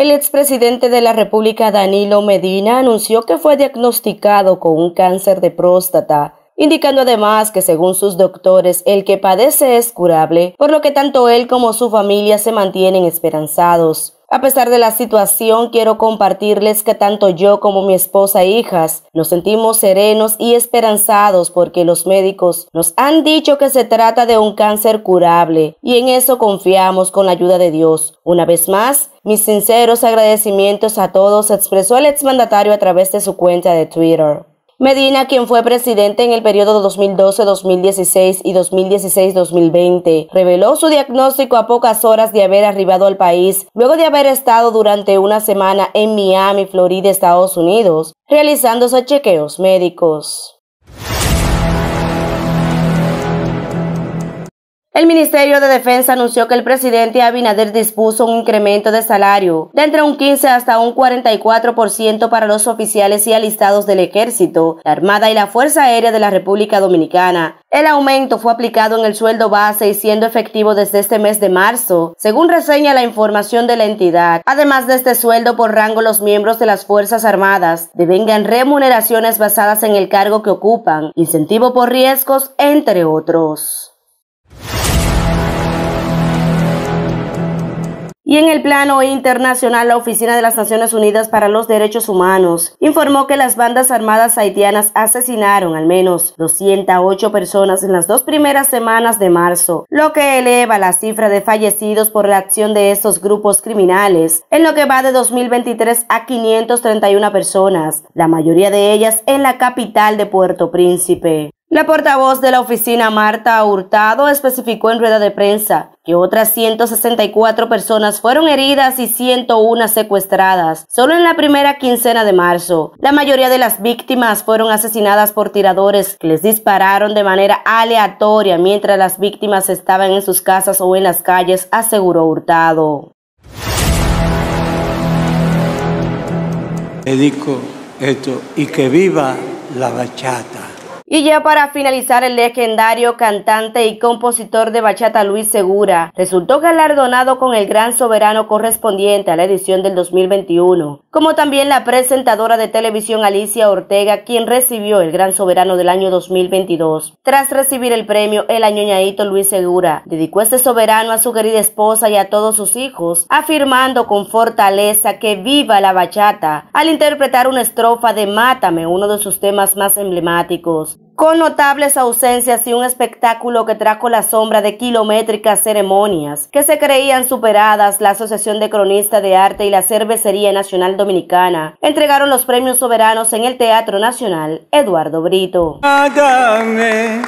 El expresidente de la República, Danilo Medina, anunció que fue diagnosticado con un cáncer de próstata, indicando además que según sus doctores el que padece es curable, por lo que tanto él como su familia se mantienen esperanzados. A pesar de la situación, quiero compartirles que tanto yo como mi esposa e hijas nos sentimos serenos y esperanzados porque los médicos nos han dicho que se trata de un cáncer curable y en eso confiamos con la ayuda de Dios. Una vez más, mis sinceros agradecimientos a todos, expresó el exmandatario a través de su cuenta de Twitter. Medina, quien fue presidente en el periodo 2012-2016 y 2016-2020, reveló su diagnóstico a pocas horas de haber arribado al país, luego de haber estado durante una semana en Miami, Florida, Estados Unidos, realizándose chequeos médicos. El Ministerio de Defensa anunció que el presidente Abinader dispuso un incremento de salario de entre un 15 hasta un 44% para los oficiales y alistados del Ejército, la Armada y la Fuerza Aérea de la República Dominicana. El aumento fue aplicado en el sueldo base y siendo efectivo desde este mes de marzo, según reseña la información de la entidad. Además de este sueldo por rango, los miembros de las Fuerzas Armadas devengan remuneraciones basadas en el cargo que ocupan, incentivo por riesgos, entre otros. Y en el plano internacional, la Oficina de las Naciones Unidas para los Derechos Humanos informó que las bandas armadas haitianas asesinaron al menos 208 personas en las dos primeras semanas de marzo, lo que eleva la cifra de fallecidos por la acción de estos grupos criminales en lo que va de 2023 a 531 personas, la mayoría de ellas en la capital de Puerto Príncipe. La portavoz de la oficina Marta Hurtado especificó en rueda de prensa que otras 164 personas fueron heridas y 101 secuestradas solo en la primera quincena de marzo. La mayoría de las víctimas fueron asesinadas por tiradores que les dispararon de manera aleatoria mientras las víctimas estaban en sus casas o en las calles, aseguró Hurtado. esto y que viva la bachata. Y ya para finalizar, el legendario cantante y compositor de bachata Luis Segura resultó galardonado con el Gran Soberano correspondiente a la edición del 2021 como también la presentadora de televisión Alicia Ortega, quien recibió el Gran Soberano del año 2022. Tras recibir el premio, el añoñadito Luis Segura dedicó este soberano a su querida esposa y a todos sus hijos, afirmando con fortaleza que viva la bachata al interpretar una estrofa de Mátame, uno de sus temas más emblemáticos con notables ausencias y un espectáculo que trajo la sombra de kilométricas ceremonias que se creían superadas, la Asociación de Cronistas de Arte y la Cervecería Nacional Dominicana entregaron los premios soberanos en el Teatro Nacional Eduardo Brito. Hágame,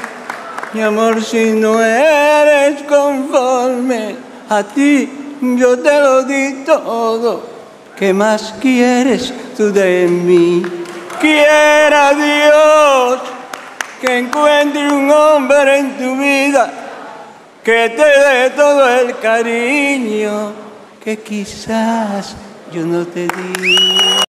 mi amor, si no eres conforme a ti, yo te lo di todo. más quieres tú de mí? Dios que encuentre un hombre en tu vida que te dé todo el cariño que quizás yo no te di.